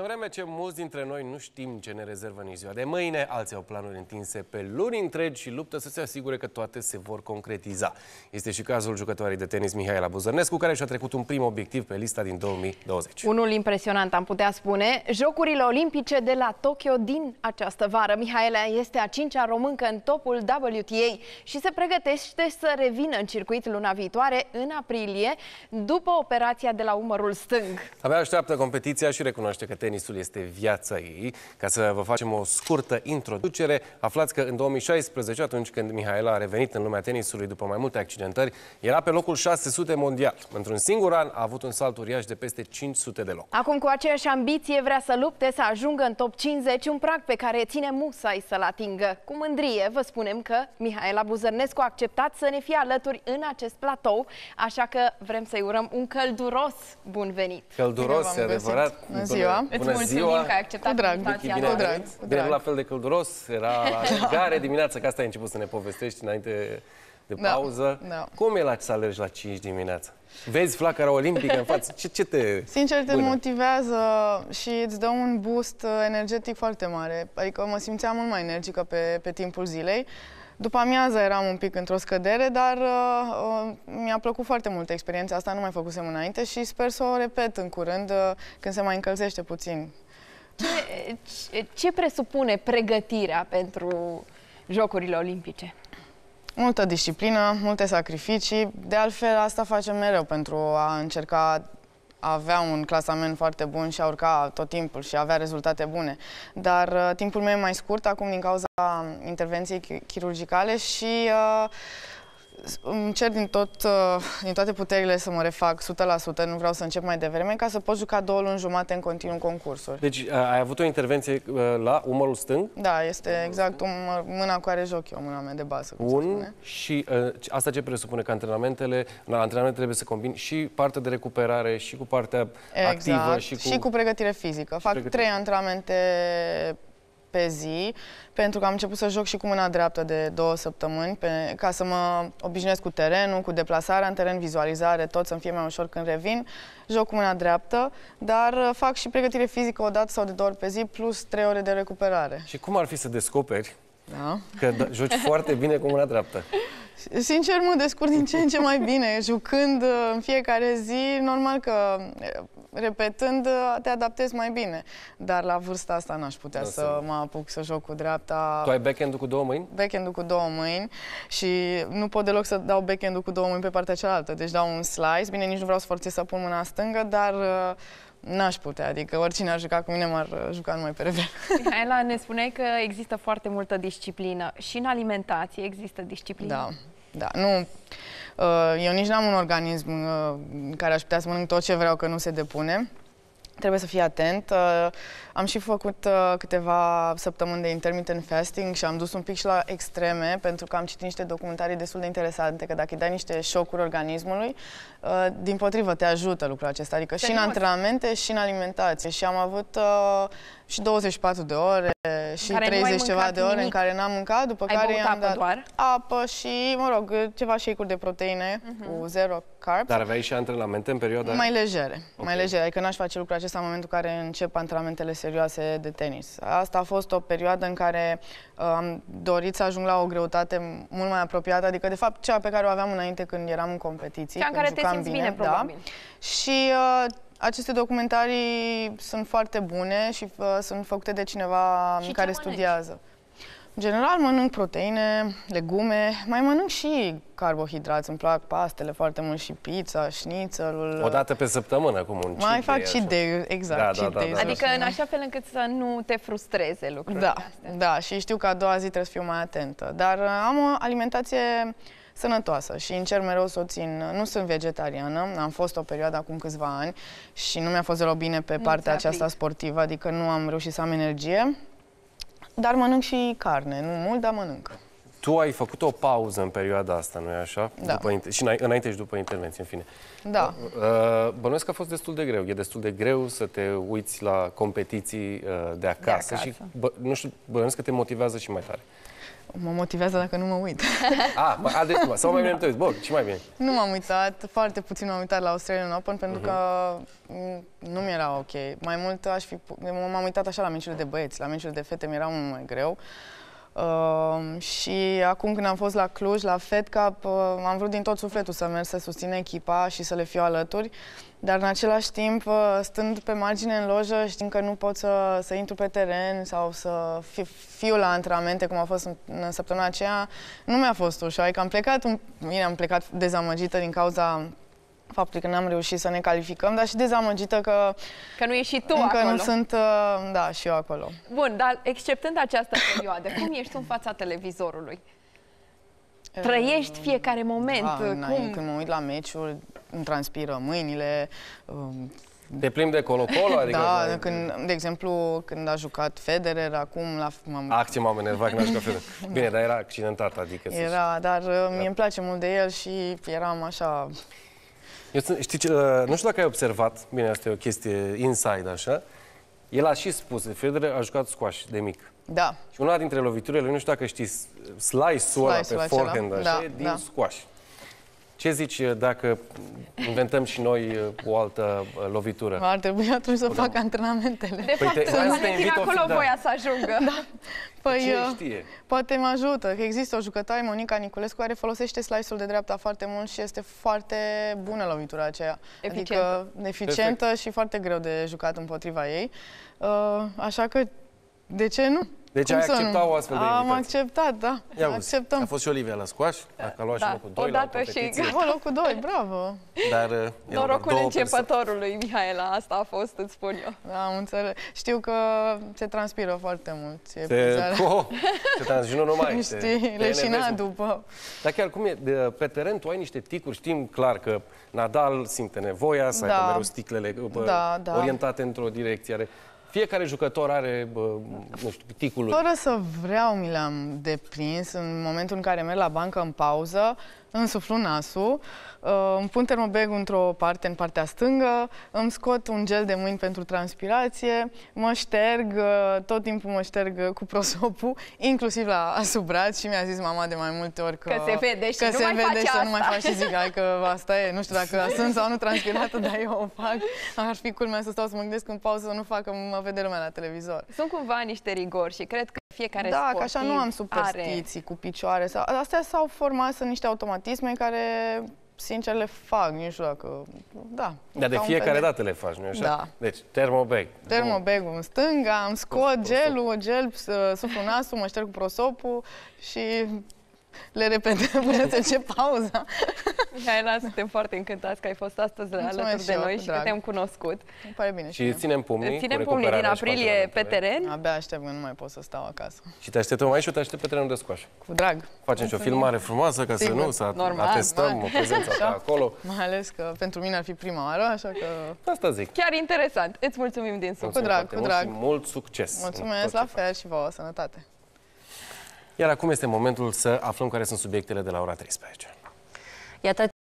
În vreme ce mulți dintre noi nu știm ce ne rezervă nici ziua de mâine, alții au planuri întinse pe luni întregi și luptă să se asigure că toate se vor concretiza. Este și cazul jucătoarei de tenis Mihaela Buzărnescu, care și-a trecut un prim obiectiv pe lista din 2020. Unul impresionant, am putea spune, Jocurile Olimpice de la Tokyo din această vară. Mihaela este a cincea româncă în topul WTA și se pregătește să revină în circuit luna viitoare, în aprilie, după operația de la umărul stâng. Abia așteaptă competiția și recunoaște că te. Tenisul este viața ei. Ca să vă facem o scurtă introducere, aflați că în 2016, atunci când Mihaela a revenit în lumea tenisului după mai multe accidentări, era pe locul 600 mondial. Într-un singur an a avut un salt uriaș de peste 500 de loc. Acum, cu aceeași ambiție, vrea să lupte să ajungă în top 50, un prag pe care ține musai să-l atingă. Cu mândrie vă spunem că Mihaela Buzărnescu a acceptat să ne fie alături în acest platou, așa că vrem să-i urăm un călduros bun venit. Călduros, e adevărat. Bună ziua! Îți Bună mulțumim ziua. că ai acceptat cu drag, invitația bine, Drag, cu drag. la fel de călduros, era la gare dimineața, că asta ai început să ne povestești înainte de no, da. pauză. No. Da. Cum e la să alergi la 5 dimineața? Vezi flacăra olimpică în față? Ce, ce te... Sincer, te bună? motivează și îți dă un boost uh, energetic foarte mare. Adică mă simțeam mult mai energică pe, pe timpul zilei. După amiază eram un pic într-o scădere, dar uh, uh, mi-a plăcut foarte mult experiența asta, nu mai făcusem înainte și sper să o repet în curând, uh, când se mai încălzește puțin. Ce, ce, ce presupune pregătirea pentru Jocurile Olimpice? Multă disciplină, multe sacrificii. De altfel, asta facem mereu pentru a încerca avea un clasament foarte bun și a urca tot timpul și avea rezultate bune. Dar uh, timpul meu e mai scurt acum din cauza intervenției chirurgicale și uh, îmi cer din, tot, uh, din toate puterile să mă refac 100%, nu vreau să încep mai devreme, ca să pot juca două luni jumate în continuu concursuri. Deci uh, ai avut o intervenție uh, la umărul stâng? Da, este exact umăr, mâna cu care joc eu, mâna mea de bază. Bun, și uh, asta ce presupune? Că antrenamentele, la antrenamente trebuie să combin și partea de recuperare, și cu partea exact, activă, și cu... și cu pregătire fizică. Fac pregătire. trei antrenamente pe zi, pentru că am început să joc și cu mâna dreaptă de două săptămâni, pe, ca să mă obișnuiesc cu terenul, cu deplasarea în teren, vizualizare, tot să-mi fie mai ușor când revin. Joc cu mâna dreaptă, dar uh, fac și pregătire fizică o dată sau de două ori pe zi, plus trei ore de recuperare. Și cum ar fi să descoperi da. Că da, joci foarte bine cu mâna dreaptă. Sincer, mă descurc din ce în ce mai bine. Jucând uh, în fiecare zi, normal că uh, repetând uh, te adaptezi mai bine. Dar la vârsta asta n-aș putea da, să mă apuc să joc cu dreapta. Tu ai backhand-ul cu două mâini? Backhand-ul cu două mâini și nu pot deloc să dau backhand-ul cu două mâini pe partea cealaltă. Deci dau un slice. Bine, nici nu vreau să forțez să pun mâna stângă, dar uh, N-aș putea, adică oricine ar juca cu mine m-ar uh, juca numai pe revel. Ela ne spuneai că există foarte multă disciplină. Și în alimentație există disciplină? Da, da. Nu, uh, eu nici n-am un organism uh, care aș putea să mănânc tot ce vreau că nu se depune. Trebuie să fii atent. Uh, am și făcut uh, câteva săptămâni de intermittent fasting și am dus un pic și la extreme, pentru că am citit niște documentare destul de interesante, că dacă îi dai niște șocuri organismului, uh, din potrivă te ajută lucrul acesta, adică și în antrenamente și în alimentație. Și am avut și 24 de ore și 30 ceva de ore nimic. în care n-am mâncat, după Ai care i-am dat doar? apă și, mă rog, ceva shake-uri de proteine uh mhm. -huh. cu zero carbs. Dar aveai și antrenamente în perioada Mai lejere, okay. mai lejere. adică n-aș face lucrul acesta în momentul în care încep antrenamentele serioase de tenis. Asta a fost o perioadă în care uh, am dorit să ajung la o greutate mult mai apropiată, adică de fapt cea pe care o aveam înainte când eram în competiții, Cea în care te simți bine, bine da. probabil. Și uh, aceste documentarii sunt foarte bune și uh, sunt făcute de cineva și care studiază. În general mănânc proteine, legume, mai mănânc și carbohidrați. Îmi plac pastele foarte mult și pizza, șnițelul. O dată pe săptămână, cum un Mai fac și de exact, da, da, da, da, Adică în așa fel încât să nu te frustreze lucrurile da, astea. Da, și știu că a doua zi trebuie să fiu mai atentă. Dar uh, am o alimentație uh, sănătoasă și încerc mereu să o țin. Nu sunt vegetariană, am fost o perioadă acum câțiva ani și nu mi-a fost deloc bine pe nu partea aceasta sportivă, adică nu am reușit să am energie, dar mănânc și carne, nu mult, dar mănânc. Tu ai făcut o pauză în perioada asta, nu-i așa? Da. După, și înainte și după intervenție, în fine. Da. Uh, bănuiesc că a fost destul de greu. E destul de greu să te uiți la competiții uh, de acasă, de acasă. și bă, nu știu, bănuiesc că te motivează și mai tare. Mă motivează dacă nu mă uit. A, a deci sau mai bine nu te uiți. mai bine. Nu m-am uitat, foarte puțin m-am uitat la Australian Open pentru uh-huh. că mhm. nu mi-era ok. Mai mult aș fi... M-am uitat așa la meciurile de băieți, la meciurile de fete mi-era mult mai greu. Uh, Uh, și acum când am fost la Cluj, la Fed Cup, uh, ehm, am vrut din tot sufletul să merg să susțin echipa și să le fiu alături, dar în același timp, uh, stând pe margine în lojă, știm că nu pot să, să intru pe teren sau să fi, fiu la antrenamente, cum a fost în, în săptămâna aceea, nu mi-a fost ușor. Adică am plecat, un, bine, am plecat dezamăgită din cauza faptul că n-am reușit să ne calificăm, dar și dezamăgită că... Că nu ești și tu încă acolo. nu sunt, uh, da, și eu acolo. Bun, dar exceptând această perioadă, cum ești tu în fața televizorului? Trăiești fiecare moment. Da, cum? Când mă uit la meciul, îmi transpiră mâinile, de um, plimbi de colo-colo? Adică da, de... când, de exemplu, când a jucat Federer, acum la... M-am... Acție m-am enervat când a jucat Federer. Da. Bine, dar era accidentat, adică... Era, dar uh, mie da. îmi place mult de el și eram așa... Eu sunt, știi, ce, uh, nu știu dacă ai observat, bine, asta e o chestie inside, așa, el a și spus, Federer a jucat squash de mic. Da. Și una dintre loviturile, nu știu dacă știți, slice-ul slice pe forehand, așa, da, e din da. squash. Ce zici uh, dacă inventăm și noi uh, o altă uh, lovitură? Ar trebui atunci să fac antrenamentele. De păi fapt, te, să te invit acolo da. voia să ajungă. Da. Păi, Ce știe? poate mă ajută. Există o jucătoare, Monica Niculescu, care folosește slice-ul de dreapta foarte mult și este foarte bună lovitura aceea. Eficientă. Adică eficientă Perfect. și foarte greu de jucat împotriva ei. Așa că, de ce nu? Deci Cum ai acceptat nu? o astfel de invitație? Am acceptat, da. Ia Acceptăm. A fost și Olivia la scoaș, dacă a luat da. și da. locul 2 la și... O, locul 2, bravo! Dar uh, Norocul începătorului, Mihaela, asta a fost, îți spun eu. Da, am înțeles. Știu că se transpiră foarte mult. E se... Oh, transpiră numai. Știi, leșina după. Dar chiar cum e, pe teren tu ai niște ticuri, știm clar că Nadal simte nevoia să da. aibă mereu sticlele da, da. orientate într-o direcție. Fiecare jucător are, bă, nu știu, piticul lui. Fără să vreau, mi l-am deprins. În momentul în care merg la bancă în pauză, însuflu nasul, uh, îmi pun termobag într-o parte, în partea stângă, îmi scot un gel de mâini pentru transpirație, mă șterg, uh, tot timpul mă șterg cu prosopul, inclusiv la asubrat și mi-a zis mama de mai multe ori că, că se vede și, că nu, se mai vede și asta. nu mai faci și zic hai, că asta e, nu știu dacă sunt sau nu transpirată, dar eu o fac. Ar fi culmea să stau să mă gândesc în pauză să nu fac că mă vede lumea la televizor. Sunt cumva niște rigori și cred că fiecare da, că așa nu am superstiții are. cu picioare. Sau, astea s-au format, sunt niște automatisme care, sincer, le fac. Nu știu dacă... Da. Dar de fiecare dată le faci, nu așa? Da. Deci, termobag. Termobag. în stânga, am scot prosop. gelul, gel, suflu nasul, mă șterg cu prosopul și le repetăm până se ce pauza. Mihaela, suntem foarte încântați că ai fost astăzi Mulțumesc alături de noi și drag. că te-am cunoscut. Îmi pare bine. Și, și ținem pumnii. Ținem pumnii din aprilie pe teren. Abia aștept că nu mai pot să stau acasă. Și te așteptăm aici și te aștept pe terenul de squash. Cu drag. Facem Mulțumim. și o filmare frumoasă ca Sigur. să nu, să Normal, atestăm o prezența ta acolo. Mai ales că pentru mine ar fi prima oară, așa că... Asta zic. Chiar interesant. Îți mulțumim din suflet. Cu drag, cu drag. Mult succes. Mulțumesc, la fel și vouă, sănătate. Iar acum este momentul să aflăm care sunt subiectele de la ora 13. Iată